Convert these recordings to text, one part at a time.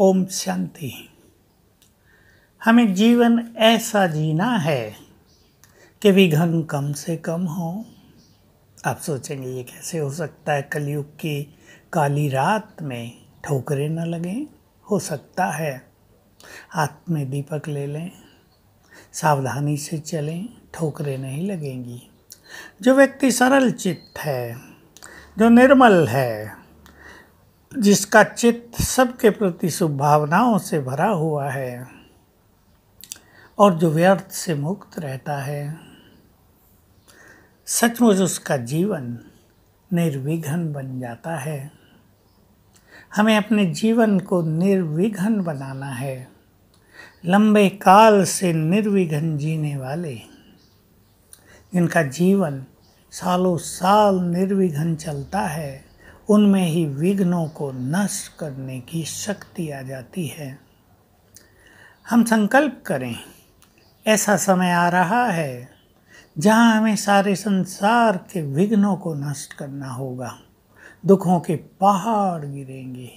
ओम शांति हमें जीवन ऐसा जीना है कि विघन कम से कम हो आप सोचेंगे ये कैसे हो सकता है कलयुग की काली रात में ठोकरें न लगें हो सकता है हाथ में दीपक ले लें सावधानी से चलें ठोकरें नहीं लगेंगी जो व्यक्ति सरल चित्त है जो निर्मल है जिसका चित्त सबके प्रति शुभभावनाओं से भरा हुआ है और जो व्यर्थ से मुक्त रहता है सचमुच उसका जीवन निर्विघ्न बन जाता है हमें अपने जीवन को निर्विघ्न बनाना है लंबे काल से निर्विघ्न जीने वाले जिनका जीवन सालों साल निर्विघ्न चलता है उनमें ही विघ्नों को नष्ट करने की शक्ति आ जाती है हम संकल्प करें ऐसा समय आ रहा है जहाँ हमें सारे संसार के विघ्नों को नष्ट करना होगा दुखों के पहाड़ गिरेंगे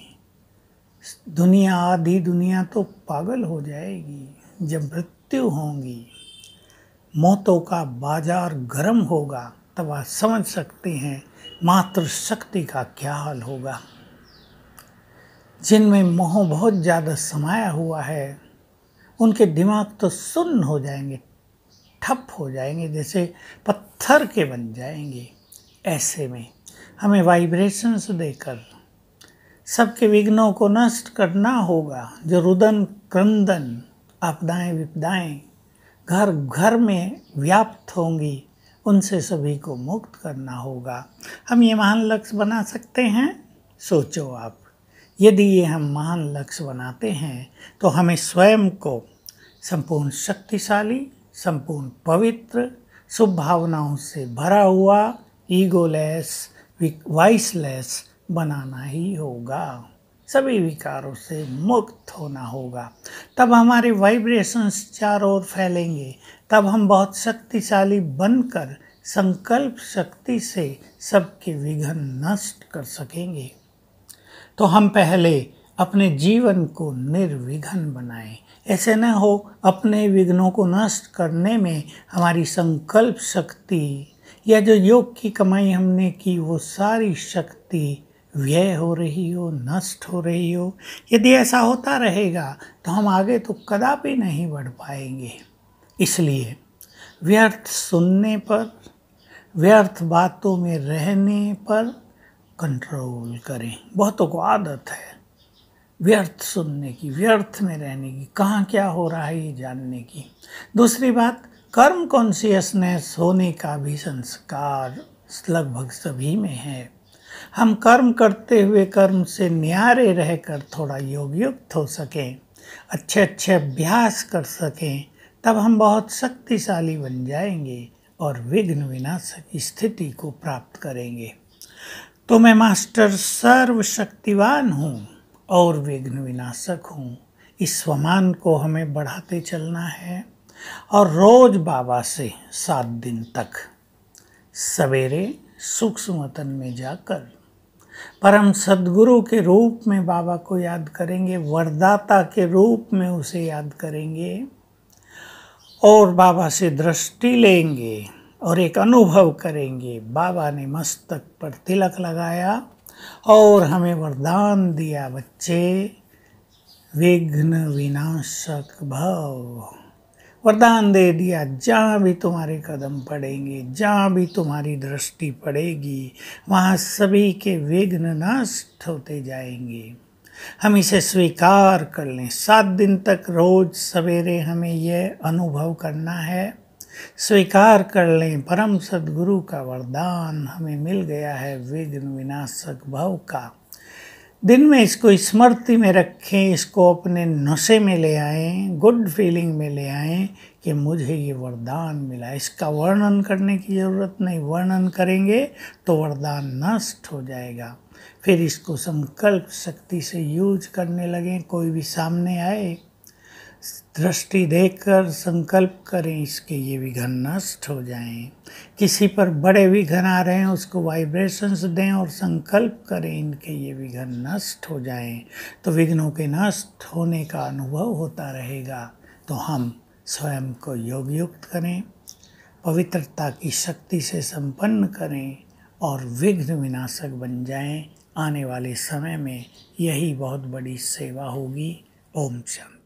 दुनिया आधी दुनिया तो पागल हो जाएगी जब मृत्यु होंगी मौतों का बाजार गर्म होगा तब आप समझ सकते हैं मात्र शक्ति का क्या हाल होगा जिनमें मोह बहुत ज़्यादा समाया हुआ है उनके दिमाग तो सुन्न हो जाएंगे ठप हो जाएंगे जैसे पत्थर के बन जाएंगे ऐसे में हमें वाइब्रेशंस देकर सबके विघ्नों को नष्ट करना होगा जो रुदन क्रंदन आपदाएं विपदाएं घर घर में व्याप्त होंगी उनसे सभी को मुक्त करना होगा हम ये महान लक्ष्य बना सकते हैं सोचो आप यदि ये हम महान लक्ष्य बनाते हैं तो हमें स्वयं को संपूर्ण शक्तिशाली संपूर्ण पवित्र शुभ भावनाओं से भरा हुआ ईगोलेस वॉइसलेस बनाना ही होगा सभी विकारों से मुक्त होना होगा तब हमारे वाइब्रेशंस चारों ओर फैलेंगे तब हम बहुत शक्तिशाली बनकर संकल्प शक्ति से सबके विघन नष्ट कर सकेंगे तो हम पहले अपने जीवन को निर्विघन बनाएं ऐसे न हो अपने विघ्नों को नष्ट करने में हमारी संकल्प शक्ति या जो योग की कमाई हमने की वो सारी शक्ति व्यय हो रही हो नष्ट हो रही हो यदि ऐसा होता रहेगा तो हम आगे तो कदापि नहीं बढ़ पाएंगे इसलिए व्यर्थ सुनने पर व्यर्थ बातों में रहने पर कंट्रोल करें बहुतों को आदत है व्यर्थ सुनने की व्यर्थ में रहने की कहाँ क्या हो रहा है ये जानने की दूसरी बात कर्म कॉन्सियसनेस होने का भी संस्कार लगभग सभी में है हम कर्म करते हुए कर्म से न्यारे रहकर थोड़ा योगयुक्त हो सकें अच्छे अच्छे अभ्यास कर सकें तब हम बहुत शक्तिशाली बन जाएंगे और विघ्न विनाशक स्थिति को प्राप्त करेंगे तो मैं मास्टर सर्वशक्तिवान हूँ और विघ्न विनाशक हूँ इस स्वमान को हमें बढ़ाते चलना है और रोज़ बाबा से सात दिन तक सवेरे सूक्ष्म वतन में जाकर परम सदगुरु के रूप में बाबा को याद करेंगे वरदाता के रूप में उसे याद करेंगे और बाबा से दृष्टि लेंगे और एक अनुभव करेंगे बाबा ने मस्तक पर तिलक लगाया और हमें वरदान दिया बच्चे विघ्न विनाशक भव वरदान दे दिया जहाँ भी तुम्हारे कदम पड़ेंगे जहाँ भी तुम्हारी दृष्टि पड़ेगी वहाँ सभी के विघ्न नष्ट होते जाएंगे हम इसे स्वीकार कर लें सात दिन तक रोज सवेरे हमें यह अनुभव करना है स्वीकार कर लें परम सदगुरु का वरदान हमें मिल गया है विघ्न विनाशक भव का दिन में इसको स्मृति में रखें इसको अपने नशे में ले आएं गुड फीलिंग में ले आएं कि मुझे ये वरदान मिला इसका वर्णन करने की ज़रूरत नहीं वर्णन करेंगे तो वरदान नष्ट हो जाएगा फिर इसको संकल्प शक्ति से यूज करने लगें कोई भी सामने आए दृष्टि देकर संकल्प करें इसके ये विघन नष्ट हो जाएं किसी पर बड़े विघन आ रहे हैं उसको वाइब्रेशंस दें और संकल्प करें इनके ये विघन नष्ट हो जाएं तो विघ्नों के नष्ट होने का अनुभव होता रहेगा तो हम स्वयं को योग युक्त करें पवित्रता की शक्ति से संपन्न करें और विघ्न विनाशक बन जाएं आने वाले समय में यही बहुत बड़ी सेवा होगी ओम शांति